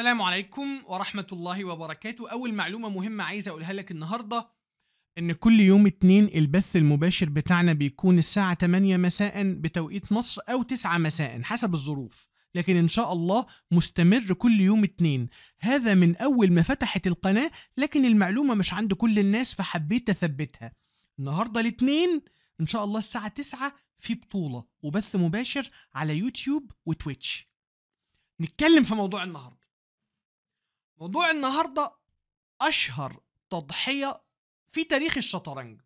السلام عليكم ورحمة الله وبركاته أول معلومة مهمة عايز أقولها لك النهاردة إن كل يوم اتنين البث المباشر بتاعنا بيكون الساعة 8 مساء بتوقيت مصر أو 9 مساء حسب الظروف لكن إن شاء الله مستمر كل يوم اتنين هذا من أول ما فتحت القناة لكن المعلومة مش عند كل الناس فحبيت أثبتها النهاردة الاتنين إن شاء الله الساعة 9 في بطولة وبث مباشر على يوتيوب وتويتش نتكلم في موضوع النهاردة موضوع النهاردة أشهر تضحية في تاريخ الشطرنج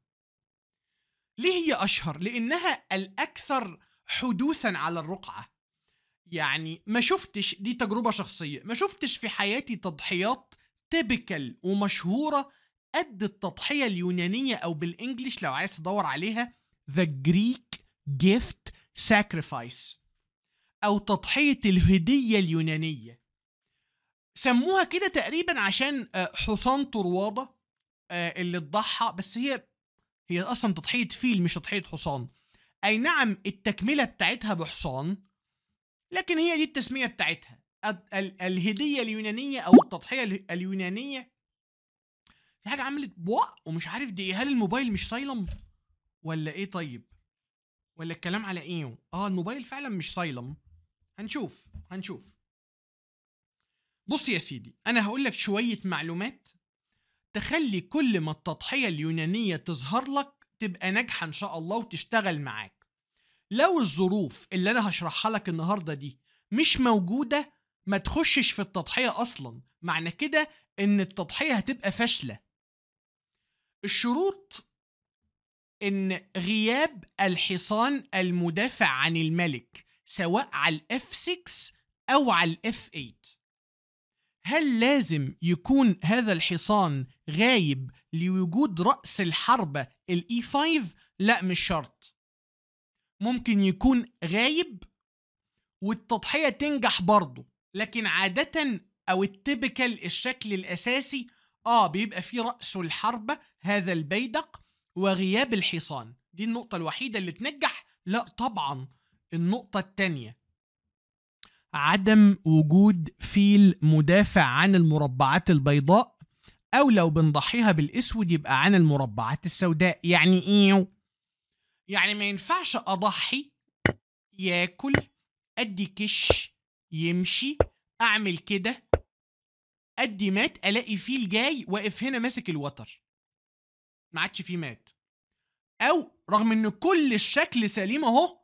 ليه هي أشهر؟ لأنها الأكثر حدوثا على الرقعة يعني ما شفتش دي تجربة شخصية ما شفتش في حياتي تضحيات تيبيكال ومشهورة قد التضحية اليونانية أو بالإنجليش لو عايز تدور عليها The Greek Gift Sacrifice أو تضحية الهدية اليونانية سموها كده تقريبا عشان آه، حصان طروادة آه، اللي اتضحى بس هي هي اصلا تضحية فيل مش تضحية حصان اي نعم التكملة بتاعتها بحصان لكن هي دي التسمية بتاعتها الهدية اليونانية او التضحية اليونانية في حاجة عملت بو ومش عارف دي إيه. هل الموبايل مش سايلم ولا ايه طيب ولا الكلام على ايه اه الموبايل فعلا مش سايلم هنشوف هنشوف بص يا سيدي انا هقول لك شويه معلومات تخلي كل ما التضحيه اليونانيه تظهر لك تبقى ناجحه ان شاء الله وتشتغل معاك لو الظروف اللي انا هشرحها لك النهارده دي مش موجوده ما تخشش في التضحيه اصلا معنى كده ان التضحيه هتبقى فاشله الشروط ان غياب الحصان المدافع عن الملك سواء على الاف 6 او على الاف 8 هل لازم يكون هذا الحصان غايب لوجود رأس الحربة الـ e 5 لا مش شرط ممكن يكون غايب والتضحية تنجح برضه لكن عادة أو التبكل الشكل الأساسي آه بيبقى فيه رأس الحربة هذا البيدق وغياب الحصان دي النقطة الوحيدة اللي تنجح لا طبعا النقطة التانية عدم وجود فيل مدافع عن المربعات البيضاء أو لو بنضحيها بالأسود يبقى عن المربعات السوداء يعني إيه؟ يعني ما ينفعش أضحي ياكل أدي كش يمشي أعمل كده أدي مات ألاقي فيل جاي واقف هنا ماسك الوتر ما عادش فيه مات أو رغم إن كل الشكل سليم أهو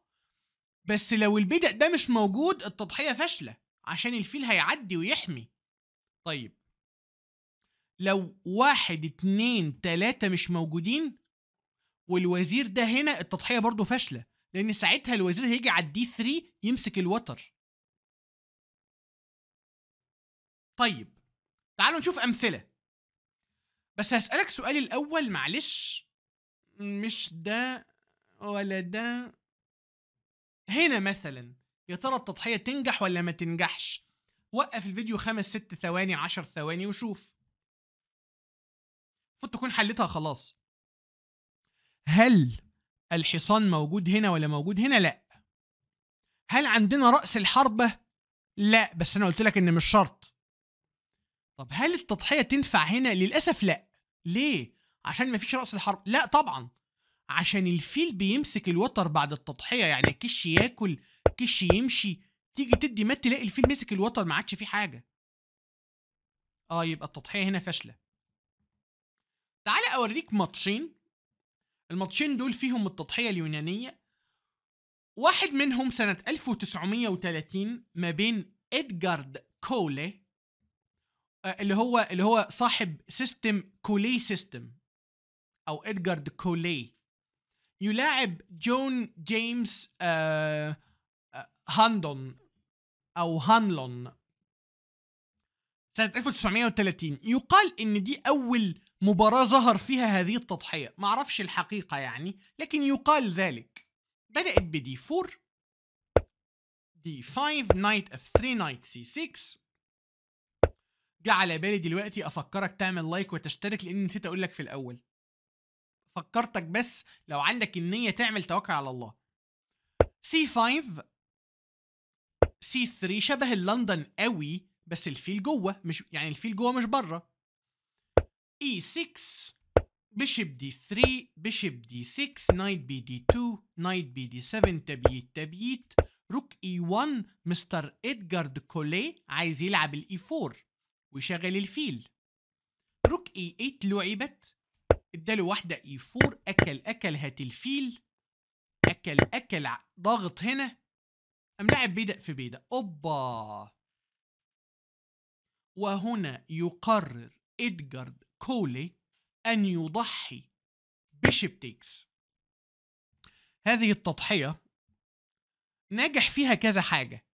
بس لو البدأ ده مش موجود التضحية فاشلة عشان الفيل هيعدي ويحمي طيب لو واحد اتنين تلاتة مش موجودين والوزير ده هنا التضحية برضه فاشلة لأن ساعتها الوزير هيجي على الدي 3 يمسك الوتر طيب تعالوا نشوف أمثلة بس هسألك سؤالي الأول معلش مش ده ولا ده هنا مثلا يا ترى التضحية تنجح ولا ما تنجحش وقف الفيديو خمس ست ثواني عشر ثواني وشوف المفروض تكون حلتها خلاص هل الحصان موجود هنا ولا موجود هنا لا هل عندنا رأس الحربة لا بس انا قلت لك ان مش شرط طب هل التضحية تنفع هنا للأسف لا ليه عشان مفيش رأس الحرب لا طبعا عشان الفيل بيمسك الوتر بعد التضحيه يعني كش ياكل كش يمشي تيجي تدي مات تلاقي الفيل مسك الوتر ما عادش فيه حاجه اه يبقى التضحيه هنا فاشله تعالى اوريك ماتشين الماتشين دول فيهم التضحيه اليونانيه واحد منهم سنه 1930 ما بين ادجارد كولي آه، اللي هو اللي هو صاحب سيستم كولي سيستم او ادجارد كولي يلاعب جون جيمس آه،, آه هاندون او هانلون سنة 1930 يقال ان دي اول مباراة ظهر فيها هذه التضحية معرفش الحقيقة يعني لكن يقال ذلك بدأت بدي 4 دي 5 نايت اف 3 نايت سي 6 جه على بالي دلوقتي افكرك تعمل لايك وتشترك لان نسيت اقول لك في الاول فكرتك بس لو عندك النية تعمل توكل على الله C5 C3 شبه اللندن قوي بس الفيل جوه مش يعني الفيل جوه مش بره E6 بيشب دي 3 بيشب دي 6 نايت بي دي 2 نايت بي دي 7 تبييت تبييت روك اي 1 مستر ادجارد كوليه عايز يلعب الاي 4 e ويشغل الفيل روك اي e 8 لعبت اداله واحده اي 4 اكل اكل هات الفيل اكل اكل ضاغط هنا ام لاعب بيدق في بيدق اوبا وهنا يقرر ادجارد كولي ان يضحي بيشب تيكس هذه التضحيه نجح فيها كذا حاجه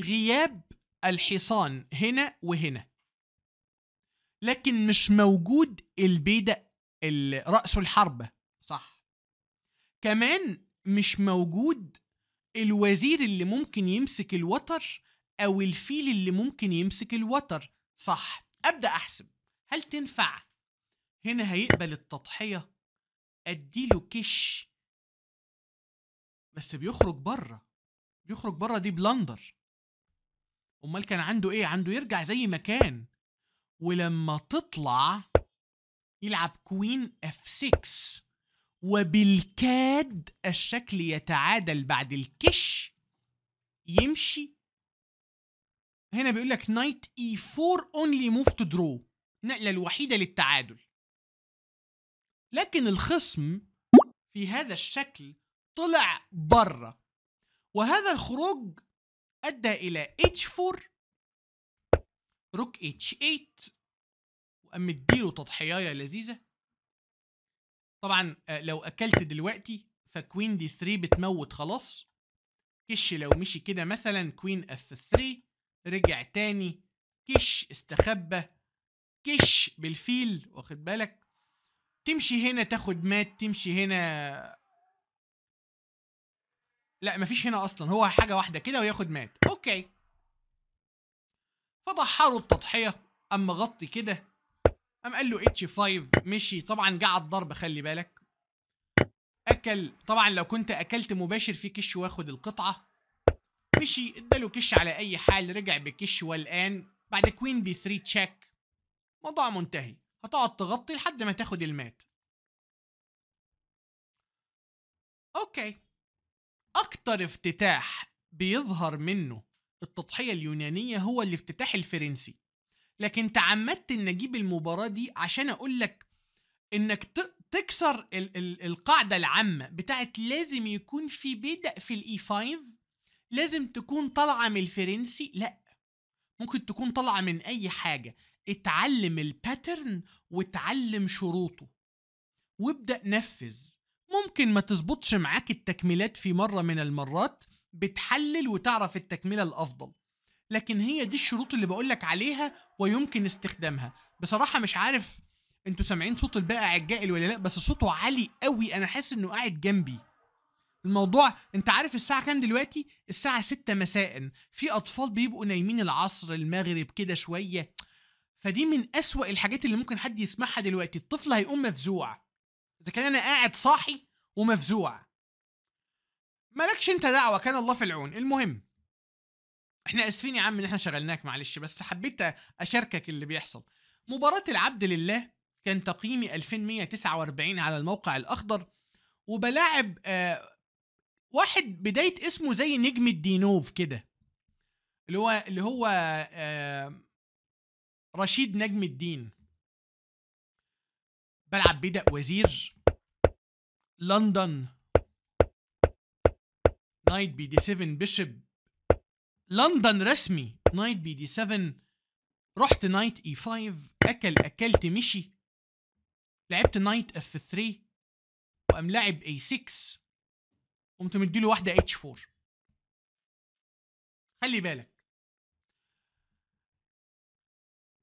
غياب الحصان هنا وهنا لكن مش موجود البيدق رأس الحربة صح كمان مش موجود الوزير اللي ممكن يمسك الوتر أو الفيل اللي ممكن يمسك الوتر صح أبدأ أحسب هل تنفع هنا هيقبل التضحية أديله كش بس بيخرج بره بيخرج بره دي بلندر امال كان عنده ايه عنده يرجع زي ما كان ولما تطلع يلعب كوين اف 6 وبالكاد الشكل يتعادل بعد الكش يمشي هنا بيقول لك نايت اي 4 اونلي موف تو درو النقله الوحيده للتعادل لكن الخصم في هذا الشكل طلع بره وهذا الخروج ادى الى h4 روك h8 وقام مديله تضحيايه لذيذه طبعا آه، لو اكلت دلوقتي فكوين دي 3 بتموت خلاص كش لو مشي كده مثلا كوين اف 3 رجع تاني كش استخبى كش بالفيل واخد بالك تمشي هنا تاخد مات تمشي هنا لا مفيش هنا اصلا هو حاجه واحده كده وياخد مات اوكي فضحله التضحيه اما غطي كده قام قال له اتش 5 مشي طبعا قعد ضرب الضرب خلي بالك اكل طبعا لو كنت اكلت مباشر في كش واخد القطعه مشي اداله كش على اي حال رجع بكش والان بعد كوين بي 3 تشيك موضوع منتهي هتقعد تغطي لحد ما تاخد المات اوكي اكتر افتتاح بيظهر منه التضحيه اليونانيه هو الافتتاح الفرنسي لكن تعمدت ان اجيب المباراه دي عشان اقول لك انك تكسر ال ال القاعده العامه بتاعت لازم يكون في بدء في الاي 5 e لازم تكون طالعه من الفرنسي لا ممكن تكون طالعه من اي حاجه اتعلم الباترن واتعلم شروطه وابدا نفذ ممكن ما تظبطش معاك التكميلات في مره من المرات بتحلل وتعرف التكمله الافضل لكن هي دي الشروط اللي بقول لك عليها ويمكن استخدامها بصراحه مش عارف انتوا سامعين صوت البائع الجائل ولا لا بس صوته عالي قوي انا حاسس انه قاعد جنبي الموضوع انت عارف الساعه كام دلوقتي الساعه 6 مساء في اطفال بيبقوا نايمين العصر المغرب كده شويه فدي من أسوأ الحاجات اللي ممكن حد يسمعها دلوقتي الطفل هيقوم مفزوع اذا كان انا قاعد صاحي ومفزوع مالكش انت دعوه كان الله في العون المهم احنا اسفين يا عم ان احنا شغلناك معلش بس حبيت اشاركك اللي بيحصل مباراة العبد لله كان تقييمي 2149 على الموقع الاخضر وبلاعب آه واحد بداية اسمه زي نجم الدينوف كده اللي هو اللي هو آه رشيد نجم الدين بلعب بدأ وزير لندن نايت بي دي 7 بيشب لندن رسمي نايت بي دي 7 رحت نايت اي 5 اكل اكلت مشي لعبت نايت اف 3 وقام لاعب اي 6 قمت مديله واحده اتش 4 خلي بالك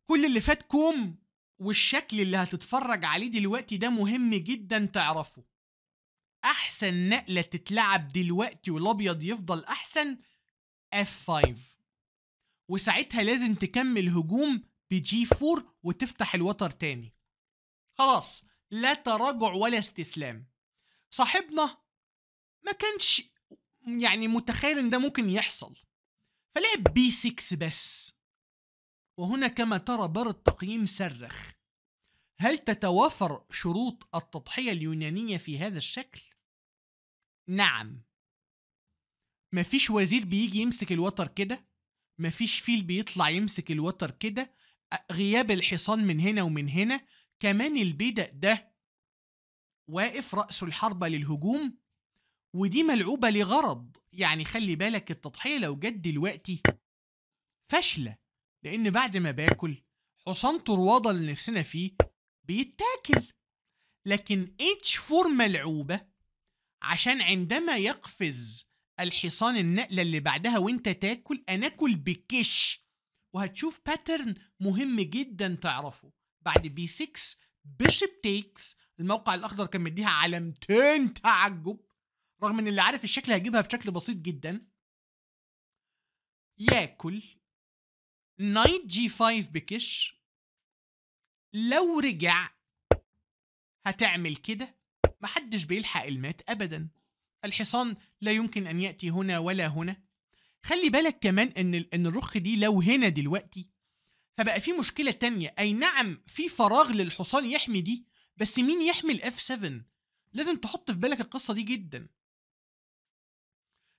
كل اللي فات كوم والشكل اللي هتتفرج عليه دلوقتي ده مهم جدا تعرفه احسن نقله تتلعب دلوقتي والابيض يفضل احسن F5 وساعتها لازم تكمل هجوم بجي 4 وتفتح الوتر تاني خلاص لا تراجع ولا استسلام صاحبنا ما كانش يعني متخيل ان ده ممكن يحصل فلعب b 6 بس وهنا كما ترى بار التقييم صرخ هل تتوافر شروط التضحية اليونانية في هذا الشكل؟ نعم مفيش وزير بيجي يمسك الوتر كده مفيش فيل بيطلع يمسك الوتر كده غياب الحصان من هنا ومن هنا كمان البيدق ده واقف رأس الحربة للهجوم ودي ملعوبة لغرض يعني خلي بالك التضحية لو جت دلوقتي فاشلة لأن بعد ما باكل حصان طروادة اللي نفسنا فيه بيتاكل لكن اتش فور ملعوبة عشان عندما يقفز الحصان النقله اللي بعدها وانت تاكل انا اكل بكش وهتشوف باترن مهم جدا تعرفه بعد بي 6 بيشب تيكس الموقع الاخضر كان مديها علامتين تعجب رغم ان اللي عارف الشكل هيجيبها بشكل بسيط جدا ياكل نايت جي 5 بكش لو رجع هتعمل كده محدش بيلحق المات ابدا الحصان لا يمكن أن يأتي هنا ولا هنا خلي بالك كمان أن أن الرخ دي لو هنا دلوقتي فبقى في مشكلة تانية أي نعم في فراغ للحصان يحمي دي بس مين يحمي الاف 7 لازم تحط في بالك القصة دي جدا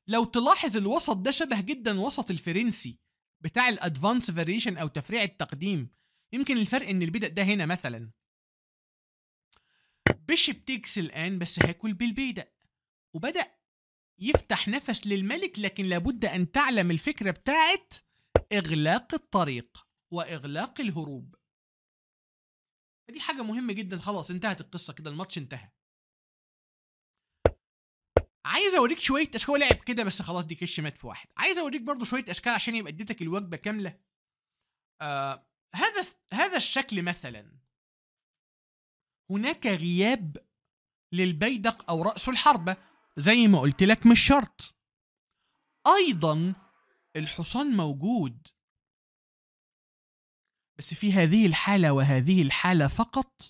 لو تلاحظ الوسط ده شبه جدا وسط الفرنسي بتاع الادفانس فاريشن او تفريع التقديم يمكن الفرق ان البدء ده هنا مثلا بيشب تكس الان بس هاكل بالبيدق وبدا يفتح نفس للملك لكن لابد ان تعلم الفكره بتاعت اغلاق الطريق واغلاق الهروب دي حاجه مهمه جدا خلاص انتهت القصه كده الماتش انتهى عايز اوريك شويه اشكال هو لعب كده بس خلاص دي كش مات في واحد عايز اوريك برضو شويه اشكال عشان يبقى اديتك الوجبه كامله آه هذا هذا الشكل مثلا هناك غياب للبيدق او راس الحربه زي ما قلت لك مش شرط ايضا الحصان موجود بس في هذه الحالة وهذه الحالة فقط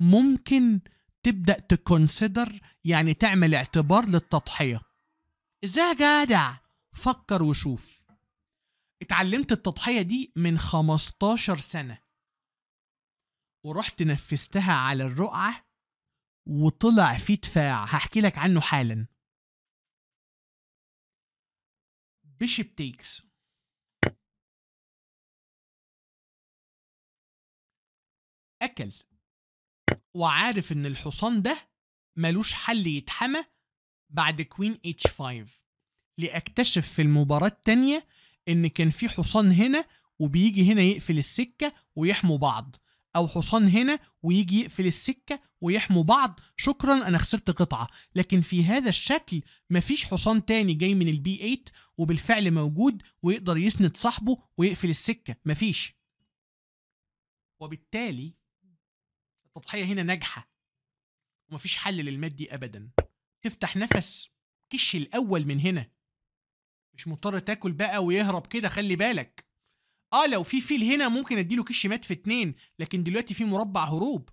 ممكن تبدأ تكونسيدر يعني تعمل اعتبار للتضحية ازاي جدع فكر وشوف اتعلمت التضحية دي من 15 سنة ورحت نفذتها على الرقعة وطلع فيه دفاع هحكي لك عنه حالا بيشب تيكس أكل وعارف إن الحصان ده ملوش حل يتحمى بعد كوين اتش 5 لأكتشف في المباراة التانية إن كان في حصان هنا وبيجي هنا يقفل السكة ويحموا بعض او حصان هنا ويجي يقفل السكه ويحموا بعض شكرا انا خسرت قطعه لكن في هذا الشكل مفيش حصان تاني جاي من البي 8 وبالفعل موجود ويقدر يسند صاحبه ويقفل السكه مفيش وبالتالي التضحيه هنا ناجحه ومفيش حل للمادي دي ابدا تفتح نفس كش الاول من هنا مش مضطر تاكل بقى ويهرب كده خلي بالك اه لو في فيل هنا ممكن اديله كش مات في اتنين لكن دلوقتي في مربع هروب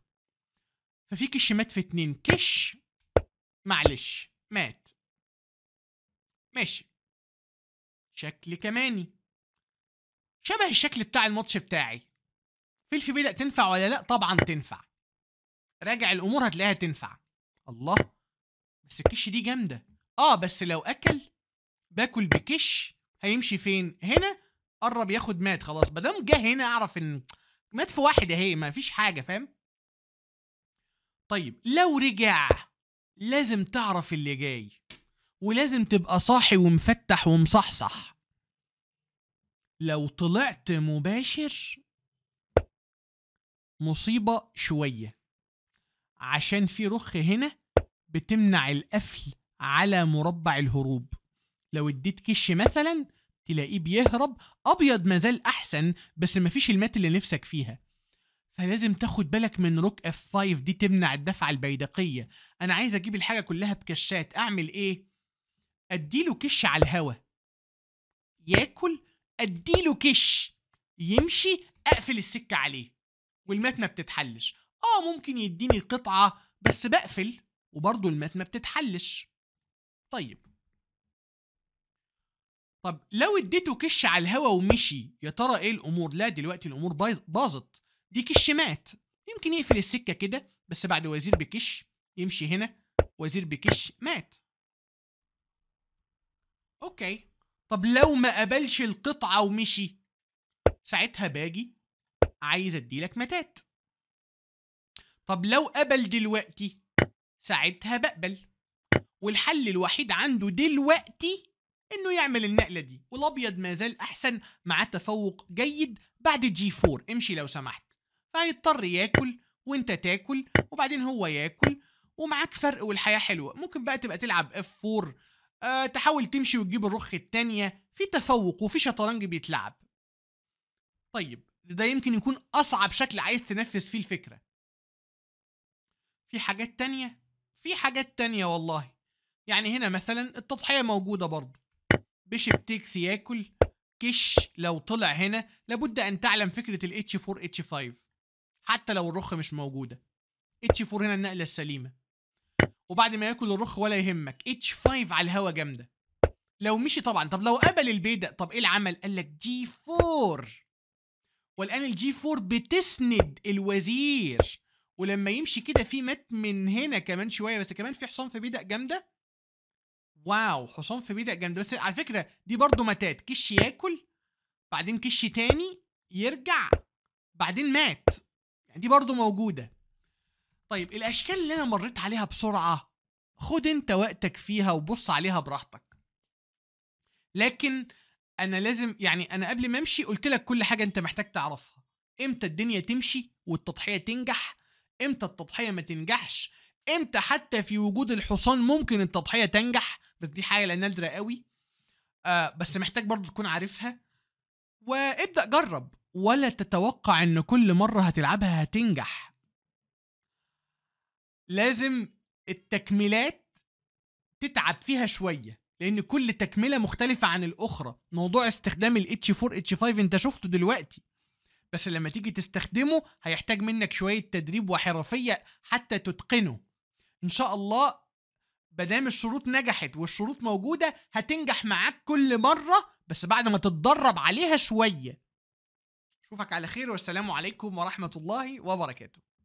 ففي كش مات في اتنين كش معلش مات ماشي شكل كماني شبه الشكل بتاع الماتش بتاعي فلفي بدأ تنفع ولا لا طبعا تنفع راجع الامور هتلاقيها تنفع الله بس الكش دي جامده اه بس لو اكل باكل بكش هيمشي فين هنا قرب ياخد مات خلاص ما دام جه هنا اعرف ان مات في واحد اهي ما فيش حاجه فاهم طيب لو رجع لازم تعرف اللي جاي ولازم تبقى صاحي ومفتح ومصحصح لو طلعت مباشر مصيبة شوية عشان في رخ هنا بتمنع القفل على مربع الهروب لو اديت كش مثلا تلاقيه بيهرب ابيض مازال احسن بس مفيش المات اللي نفسك فيها فلازم تاخد بالك من روك اف 5 دي تمنع الدفعه البيدقيه انا عايز اجيب الحاجه كلها بكشات اعمل ايه اديله كش على الهوا ياكل اديله كش يمشي اقفل السكه عليه والمات ما بتتحلش اه ممكن يديني قطعه بس بقفل وبرضه المات ما بتتحلش طيب طب لو اديته كش على الهوا ومشي يا ترى ايه الامور لا دلوقتي الامور باظت دي كش مات يمكن يقفل السكه كده بس بعد وزير بكش يمشي هنا وزير بكش مات اوكي طب لو ما قبلش القطعه ومشي ساعتها باجي عايز اديلك متات طب لو قبل دلوقتي ساعتها بقبل والحل الوحيد عنده دلوقتي انه يعمل النقله دي والابيض ما زال احسن مع تفوق جيد بعد جي 4 امشي لو سمحت فهيضطر ياكل وانت تاكل وبعدين هو ياكل ومعاك فرق والحياه حلوه ممكن بقى تبقى تلعب اف 4 أه تحاول تمشي وتجيب الرخ التانية في تفوق وفي شطرنج بيتلعب طيب ده يمكن يكون اصعب شكل عايز تنفذ فيه الفكره في حاجات تانية في حاجات تانية والله يعني هنا مثلا التضحيه موجوده برضه بيشب تيكس ياكل كش لو طلع هنا لابد ان تعلم فكره الاتش 4 اتش 5 حتى لو الرخ مش موجوده اتش 4 هنا النقله السليمه وبعد ما ياكل الرخ ولا يهمك اتش 5 على الهوا جامده لو مشي طبعا طب لو قبل البيدا طب ايه العمل قال لك جي 4 والان الجي 4 بتسند الوزير ولما يمشي كده في مات من هنا كمان شويه بس كمان في حصان في بيدا جامده واو حصان في بيدق جامد بس على فكره دي برضو متات كش ياكل بعدين كش تاني يرجع بعدين مات يعني دي برضو موجوده طيب الاشكال اللي انا مريت عليها بسرعه خد انت وقتك فيها وبص عليها براحتك لكن انا لازم يعني انا قبل ما امشي قلت لك كل حاجه انت محتاج تعرفها امتى الدنيا تمشي والتضحيه تنجح امتى التضحيه ما تنجحش امتى حتى في وجود الحصان ممكن التضحيه تنجح بس دي حاجه نادره قوي آه بس محتاج برضو تكون عارفها وابدا جرب ولا تتوقع ان كل مره هتلعبها هتنجح لازم التكميلات تتعب فيها شويه لان كل تكمله مختلفه عن الاخرى موضوع استخدام ال H4 H5 انت شفته دلوقتي بس لما تيجي تستخدمه هيحتاج منك شويه تدريب وحرفيه حتى تتقنه ان شاء الله مادام الشروط نجحت والشروط موجوده هتنجح معاك كل مره بس بعد ما تتدرب عليها شويه اشوفك على خير والسلام عليكم ورحمه الله وبركاته